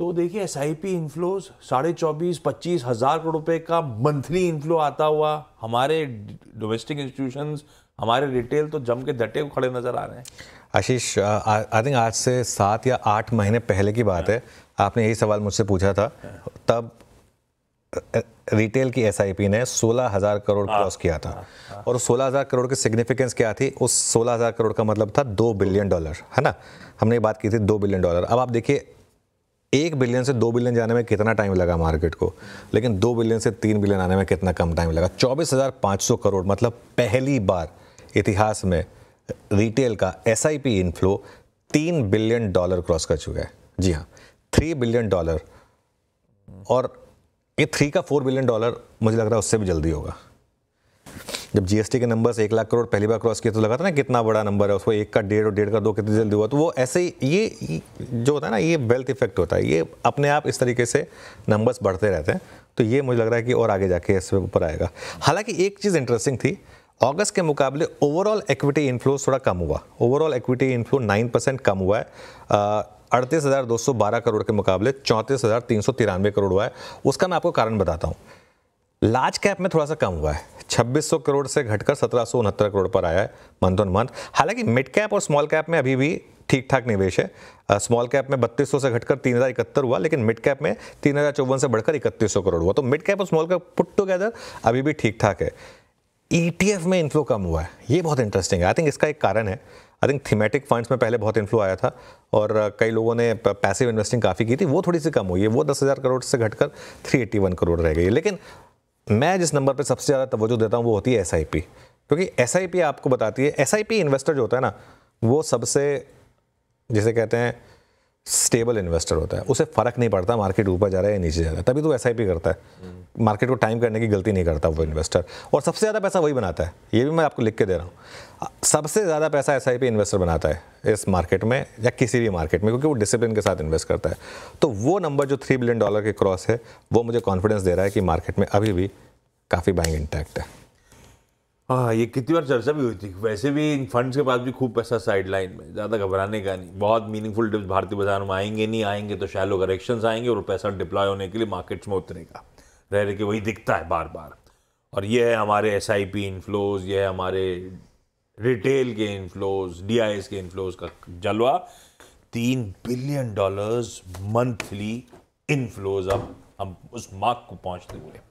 तो देखिए S I P inflows साढ़े चौबीस पच्चीस हज़ार करोड़ रुपए का मंथली इनफ्लो आता हुआ हमारे डोमेस्टिक इंस्टीट्यूशंस हमारे रिटेल तो जम के धटे खड़े नज़र आ रहे हैं आशीष आई थिंक आज से सात या आठ महीने पहले की बात है हाँ। आपने यही सवाल मुझसे पूछा था हाँ। तब रिटेल की एसआईपी ने 16000 करोड़ क्रॉस हाँ। किया था आ, आ, और 16000 करोड़ की सिग्निफिकेंस क्या थी उस 16000 करोड़ का मतलब था दो बिलियन डॉलर है ना हमने बात की थी दो बिलियन डॉलर अब आप देखिए एक बिलियन से दो बिलियन जाने में कितना टाइम लगा मार्केट को लेकिन दो बिलियन से तीन बिलियन आने में कितना कम टाइम लगा चौबीस हज़ार पाँच सौ करोड़ मतलब पहली बार इतिहास में रिटेल का एस आई पी इनफ्लो तीन बिलियन डॉलर क्रॉस कर चुका है जी हाँ थ्री बिलियन डॉलर और ये थ्री का फोर बिलियन डॉलर मुझे लग रहा है उससे भी जल्दी होगा जब जीएसटी के नंबर एक लाख करोड़ पहली बार क्रॉस किया तो लगा था ना कितना बड़ा नंबर है उसको एक का डेढ़ और डेढ़ का दो कितनी जल्दी हुआ तो वो ऐसे ये जो होता है ना ये वेल्थ इफेक्ट होता है ये अपने आप इस तरीके से नंबर्स बढ़ते रहते हैं तो ये मुझे लग रहा है कि और आगे जाके इस ऊपर आएगा हालांकि एक चीज़ इंटरेस्टिंग थी अगस्त के मुकाबले ओवरऑल इक्विटी इन्फ्लो थोड़ा कम हुआ overall equity inflow nine percent कम हुआ है अड़तीस हज़ार दो सौ बारह करोड़ के मुकाबले चौंतीस हज़ार तीन सौ तिरानवे करोड़ हुआ है उसका मैं आपको कारण बताता हूँ लार्ज कैप में थोड़ा सा कम हुआ है 2600 करोड़ से घटकर सत्रह करोड़ पर आया है मंथ ऑन मंथ हालांकि मिड कैप और स्मॉल कैप में अभी भी ठीक ठाक निवेश है स्मॉल कैप में बत्तीस से घटकर तीन हज़ार इकहत्तर हुआ लेकिन मिड कैप में तीन हज़ार चौवन से बढ़कर इकतीस सौ करोड़ हुआ तो मिड कैप और स्मॉल कैप पुट टुगेदर अभी भी ठीक ठाक है ई e में इन्फ्लो कम हुआ है ये बहुत इंटरेस्टिंग है आई थिंक इसका एक कारण है आई थिंक थीमेटिक फंड्स में पहले बहुत इन्फ्लो आया था और कई लोगों ने पैसिव इन्वेस्टिंग काफ़ी की थी वो थोड़ी सी कम हुई है वो दस हज़ार करोड़ से घटकर थ्री एट्टी वन करोड़ रह गई है लेकिन मैं जिस नंबर पर सबसे ज़्यादा तवज्जो देता हूँ वो होती है एस क्योंकि एस आपको बताती है एस इन्वेस्टर जो होता है ना वो सबसे जिसे कहते हैं स्टेबल इन्वेस्टर होता है उसे फ़र्क नहीं पड़ता मार्केट ऊपर जा रहा है या नीचे जा रहा है तभी तो एस करता है मार्केट को टाइम करने की गलती नहीं करता वो इन्वेस्टर और सबसे ज़्यादा पैसा वही बनाता है ये भी मैं आपको लिख के दे रहा हूँ सबसे ज़्यादा पैसा एस इन्वेस्टर बनाता है इस मार्केट में या किसी भी मार्केट में क्योंकि वो डिसिप्लिन के साथ इन्वेस्ट करता है तो वो नंबर जो थ्री बिलियन डॉलर के क्रॉस है वो मुझे कॉन्फिडेंस दे रहा है कि मार्केट में अभी भी काफ़ी बाइंग इंटैक्ट है हाँ ये कितनी बार चर्चा भी हुई थी वैसे भी इन फंड्स के पास भी खूब पैसा साइड लाइन में ज़्यादा घबराने का नहीं बहुत मीनिंगफुल डिप्स भारतीय बाजार में आएंगे नहीं आएंगे तो शायद लोग अरेक्शन आएंगे और पैसा डिप्लॉय होने के लिए मार्केट्स में उतरेगा रह रहे कि वही दिखता है बार बार और ये है हमारे एस आई पी इनफ्लोज ये है हमारे रिटेल के इनफ्लोज डी आई एस के इनफ्लोज का जलवा तीन बिलियन डॉलर्स मंथली इनफ्लोज अब हम उस मार्क को पहुँचते हुए